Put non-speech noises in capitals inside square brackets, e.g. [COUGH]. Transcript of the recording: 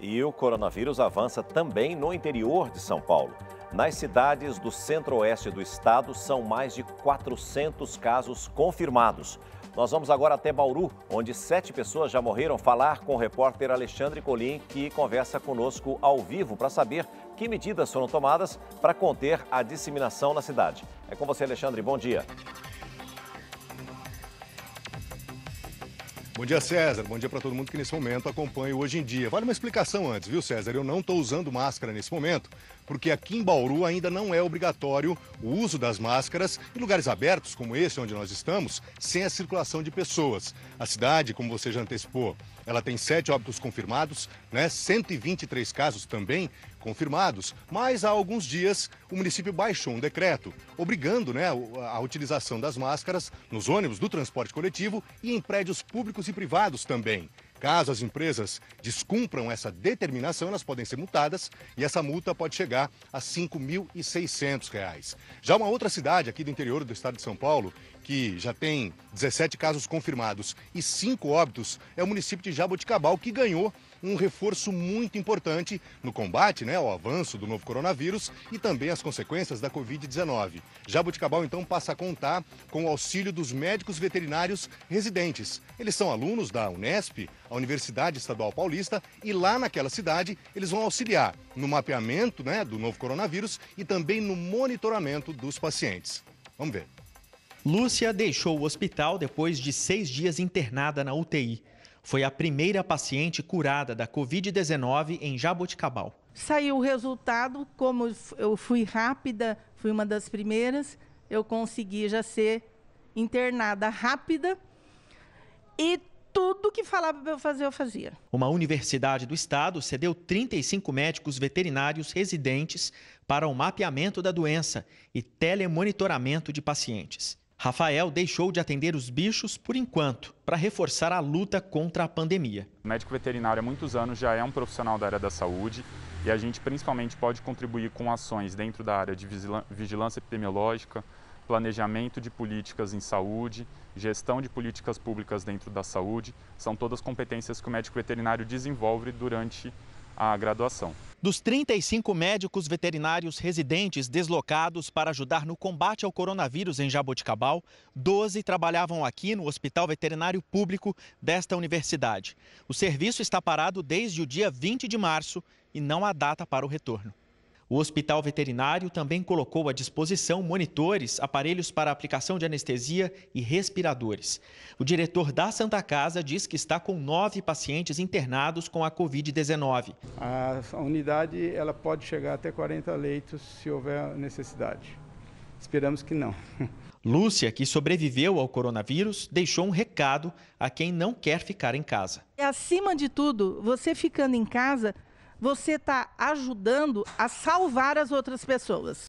E o coronavírus avança também no interior de São Paulo. Nas cidades do centro-oeste do estado, são mais de 400 casos confirmados. Nós vamos agora até Bauru, onde sete pessoas já morreram, falar com o repórter Alexandre Colim, que conversa conosco ao vivo para saber que medidas foram tomadas para conter a disseminação na cidade. É com você, Alexandre. Bom dia. Bom dia, César. Bom dia para todo mundo que nesse momento acompanha Hoje em Dia. Vale uma explicação antes, viu, César? Eu não estou usando máscara nesse momento, porque aqui em Bauru ainda não é obrigatório o uso das máscaras em lugares abertos, como esse onde nós estamos, sem a circulação de pessoas. A cidade, como você já antecipou, ela tem sete óbitos confirmados, né? 123 casos também confirmados, mas há alguns dias o município baixou um decreto obrigando né, a utilização das máscaras nos ônibus do transporte coletivo e em prédios públicos e privados também. Caso as empresas descumpram essa determinação, elas podem ser multadas e essa multa pode chegar a R$ 5.600. Já uma outra cidade aqui do interior do estado de São Paulo, que já tem 17 casos confirmados e 5 óbitos, é o município de Jaboticabal que ganhou um reforço muito importante no combate né, ao avanço do novo coronavírus e também as consequências da Covid-19. Jabuticabal, então, passa a contar com o auxílio dos médicos veterinários residentes. Eles são alunos da Unesp, a Universidade Estadual Paulista, e lá naquela cidade eles vão auxiliar no mapeamento né, do novo coronavírus e também no monitoramento dos pacientes. Vamos ver. Lúcia deixou o hospital depois de seis dias internada na UTI. Foi a primeira paciente curada da Covid-19 em Jaboticabal. Saiu o resultado, como eu fui rápida, fui uma das primeiras, eu consegui já ser internada rápida e tudo que falava para eu fazer, eu fazia. Uma universidade do estado cedeu 35 médicos veterinários residentes para o mapeamento da doença e telemonitoramento de pacientes. Rafael deixou de atender os bichos por enquanto, para reforçar a luta contra a pandemia. O médico veterinário há muitos anos já é um profissional da área da saúde e a gente principalmente pode contribuir com ações dentro da área de vigilância epidemiológica, planejamento de políticas em saúde, gestão de políticas públicas dentro da saúde, são todas competências que o médico veterinário desenvolve durante a graduação. Dos 35 médicos veterinários residentes deslocados para ajudar no combate ao coronavírus em Jaboticabal, 12 trabalhavam aqui no Hospital Veterinário Público desta universidade. O serviço está parado desde o dia 20 de março e não há data para o retorno. O hospital veterinário também colocou à disposição monitores, aparelhos para aplicação de anestesia e respiradores. O diretor da Santa Casa diz que está com nove pacientes internados com a Covid-19. A unidade ela pode chegar até 40 leitos se houver necessidade. Esperamos que não. [LAUGHS] Lúcia, que sobreviveu ao coronavírus, deixou um recado a quem não quer ficar em casa. Acima de tudo, você ficando em casa, você está ajudando a salvar as outras pessoas.